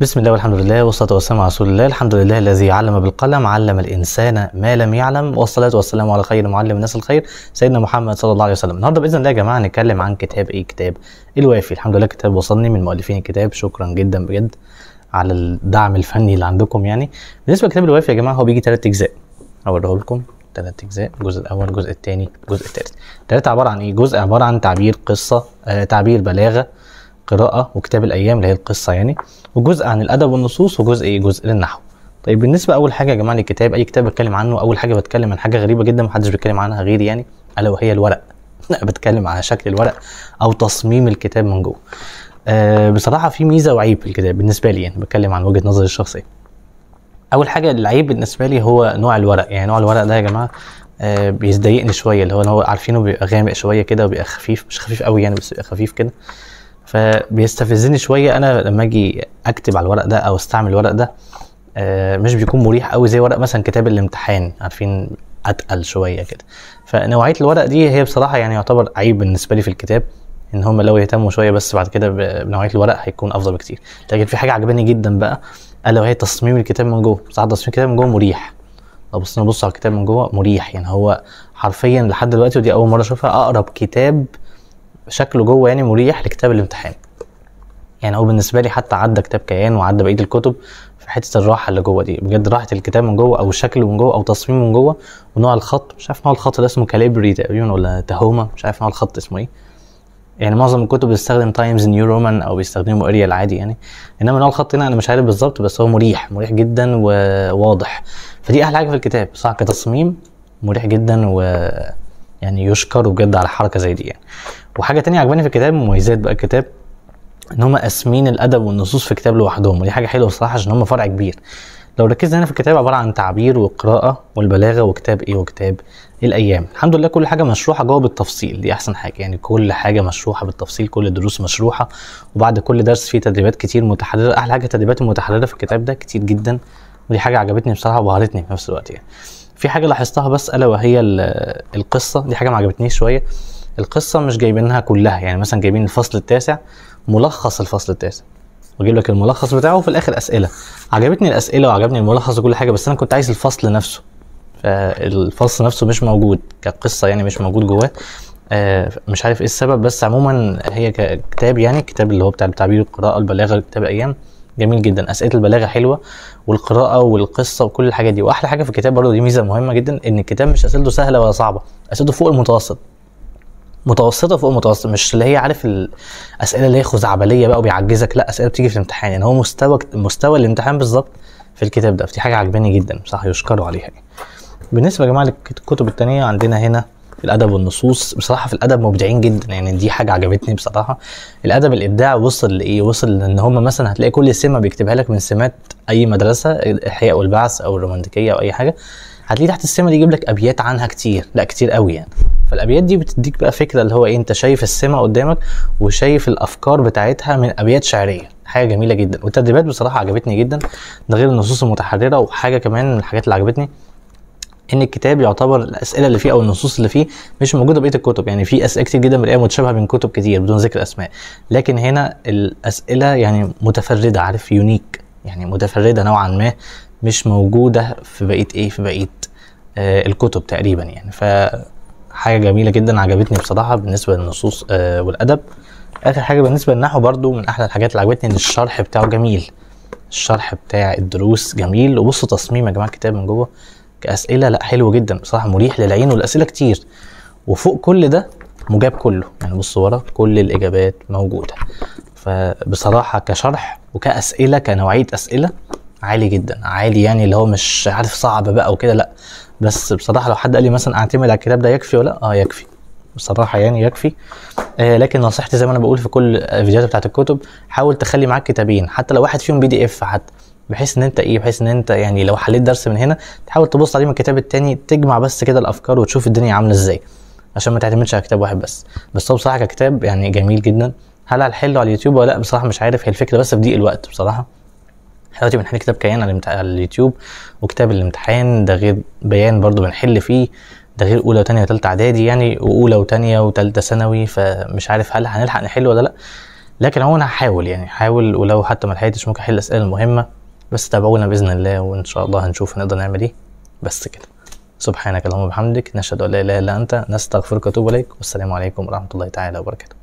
بسم الله والحمد لله والصلاة والسلام على رسول الله الحمد لله الذي علم بالقلم علم الإنسان ما لم يعلم والصلاة والسلام على خير معلم الناس الخير سيدنا محمد صلى الله عليه وسلم النهاردة بإذن الله يا جماعة نتكلم عن كتاب إيه كتاب الوافي الحمد لله الكتاب وصلني من مؤلفين الكتاب شكرا جدا بجد على الدعم الفني اللي عندكم يعني بالنسبة لكتاب الوافي يا جماعة هو بيجي ثلاث أجزاء أوريه لكم ثلاث أجزاء الجزء الأول الجزء الثاني الجزء الثالث ثلاثة عبارة عن إيه جزء عبارة عن تعبير قصة آه تعبير بلاغة القراءة وكتاب الأيام اللي هي القصة يعني وجزء عن الأدب والنصوص وجزء إيه جزء للنحو طيب بالنسبة أول حاجة يا جماعة للكتاب أي كتاب بتكلم عنه أول حاجة بتكلم عن حاجة غريبة جدا محدش بيتكلم عنها غيري يعني ألا وهي الورق لا بتكلم على شكل الورق أو تصميم الكتاب من جوه أه بصراحة في ميزة وعيب في الكتاب بالنسبة لي يعني بتكلم عن وجهة نظري الشخصية أول حاجة العيب بالنسبة لي هو نوع الورق يعني نوع الورق ده يا جماعة آه بيضايقني شويه اللي هو هو عارفينه بيبقى غامق شويه كده وبيبقى خفيف مش خفيف قوي يعني بس بيبقى خفيف كده فبيستفزني شويه انا لما اجي اكتب على الورق ده او استعمل الورق ده آه، مش بيكون مريح قوي زي ورق مثلا كتاب الامتحان عارفين اتقل شويه كده فنوعيه الورق دي هي بصراحه يعني يعتبر عيب بالنسبه لي في الكتاب ان هم لو يهتموا شويه بس بعد كده بنوعيه الورق هيكون افضل بكتير لكن في حاجه عجباني جدا بقى الا وهي تصميم الكتاب من جوه ساعات تصميم الكتاب من جوه مريح لو بصينا نبص على الكتاب من جوه مريح يعني هو حرفيا لحد دلوقتي ودي اول مره اشوفها اقرب كتاب شكله جوه يعني مريح لكتاب الامتحان يعني هو بالنسبه لي حتى عدى كتاب كيان وعدى بقيه الكتب في حته الراحه اللي جوه دي بجد راحه الكتاب من جوه او الشكل من جوه او تصميمه من جوه ونوع الخط مش عارف نوع الخط ده اسمه كاليبري تقريبا ولا تهوما مش عارف نوع الخط اسمه ايه يعني معظم الكتب بتستخدم تايمز نيو رومان او بيستخدموا اريال عادي يعني انما نوع الخط هنا انا مش عارف بالظبط بس هو مريح مريح جدا وواضح فدي احلى حاجه في الكتاب صح كتصميم مريح جدا و يعني يشكر بجد على حركه زي دي يعني وحاجه تانية عجباني في الكتاب مميزات بقى الكتاب ان هم قاسمين الادب والنصوص في كتاب لوحدهم ودي حاجه حلوه الصراحه عشان هم فرع كبير لو ركزنا هنا في الكتاب عباره عن تعبير وقراءه والبلاغه وكتاب ايه وكتاب إيه الايام الحمد لله كل حاجه مشروحه جوه بالتفصيل دي احسن حاجه يعني كل حاجه مشروحه بالتفصيل كل الدروس مشروحه وبعد كل درس في تدريبات كتير متحرره احلى حاجه التدريبات المتحرره في الكتاب ده كتير جدا ودي حاجه عجبتني بصراحه وبهرتني في نفس الوقت يعني في حاجه لاحظتها بس الا وهي القصه دي حاجه ما عجبتنيش شويه القصه مش جايبينها كلها يعني مثلا جايبين الفصل التاسع ملخص الفصل التاسع واجيب لك الملخص بتاعه وفي الاخر اسئله عجبتني الاسئله وعجبني الملخص وكل حاجه بس انا كنت عايز الفصل نفسه فالفصل نفسه مش موجود كقصه يعني مش موجود جواه آه، مش عارف ايه السبب بس عموما هي يعني، كتاب يعني الكتاب اللي هو بتاع التعبير القراءه البلاغه كتاب ايام جميل جدا اسئله البلاغه حلوه والقراءه والقصه وكل الحاجات دي واحلى حاجه في الكتاب برضو دي ميزه مهمه جدا ان الكتاب مش اسئلته سهله ولا صعبه اسئلته فوق المتوسط متوسطه فوق متوسط مش اللي هي عارف الاسئله اللي هي خزعبليه بقى وبيعجزك لا اسئله بتيجي في الامتحان يعني هو مستوى مستوى الامتحان بالظبط في الكتاب ده في حاجه عجباني جدا بصراحه يشكروا عليها يعني. بالنسبه يا جماعه للكتب الثانيه عندنا هنا الادب والنصوص بصراحه في الادب مبدعين جدا يعني دي حاجه عجبتني بصراحه الادب الابداع وصل لايه وصل لان هم مثلا هتلاقي كل سمه بيكتبها لك من سمات اي مدرسه الاحياء والبعث او الرومانتيكيه او اي حاجه هتلاقي تحت السمه دي يجيب لك ابيات عنها كتير لا كتير قوي يعني فالابيات دي بتديك بقى فكره اللي هو ايه انت شايف السمه قدامك وشايف الافكار بتاعتها من ابيات شعريه حاجه جميله جدا والتدريبات بصراحه عجبتني جدا ده غير النصوص المتحرره وحاجه كمان من الحاجات اللي عجبتني ان الكتاب يعتبر الاسئله اللي فيه او النصوص اللي فيه مش موجوده بقيه الكتب يعني في اسئله كتير جدا بنلاقيها متشابهه من كتب كتير بدون ذكر اسماء لكن هنا الاسئله يعني متفرده عارف يونيك يعني متفرده نوعا ما مش موجوده في بقيه ايه في بقيه آه الكتب تقريبا يعني ف حاجه جميله جدا عجبتني بصراحه بالنسبه للنصوص آه والادب اخر حاجه بالنسبه للنحو برضو من احلى الحاجات اللي عجبتني ان الشرح بتاعه جميل الشرح بتاع الدروس جميل وبصوا تصميم يا جماعه الكتاب من جوه كاسئله لا حلو جدا بصراحه مريح للعين والاسئله كتير وفوق كل ده مجاب كله يعني بص ورا كل الاجابات موجوده فبصراحه كشرح وكاسئله كنوعيه اسئله عالي جدا عالي يعني اللي هو مش عارف صعب بقى وكده لا بس بصراحه لو حد قال لي مثلا اعتمد على الكتاب ده يكفي ولا اه يكفي بصراحه يعني يكفي آه لكن نصيحتي زي ما انا بقول في كل الفيديوهات بتاعت الكتب حاول تخلي معاك كتابين حتى لو واحد فيهم بي دي اف حتى بحيث ان انت ايه بحيث ان انت يعني لو حليت درس من هنا تحاول تبص عليه من الكتاب التاني تجمع بس كده الافكار وتشوف الدنيا عامله ازاي عشان ما تعتمدش على كتاب واحد بس بس هو بصراحه ككتاب يعني جميل جدا هل هنحله على اليوتيوب ولا لا بصراحه مش عارف هي الفكره بس في ضيق الوقت بصراحه دلوقتي بنحل كتاب كيان على, اليوتيوب وكتاب الامتحان ده غير بيان برضو بنحل فيه ده غير اولى وتانية وتالتة اعدادي يعني واولى وتانية وتالتة ثانوي فمش عارف هل هنلحق نحل ولا لا لكن هو انا هحاول يعني هحاول ولو حتى ما لحقتش ممكن احل الاسئله المهمه بس تابعونا باذن الله وان شاء الله هنشوف هنقدر نعمل ايه بس كده سبحانك اللهم وبحمدك نشهد ان لا اله الا انت نستغفرك ونتوب اليك والسلام عليكم ورحمه الله تعالى وبركاته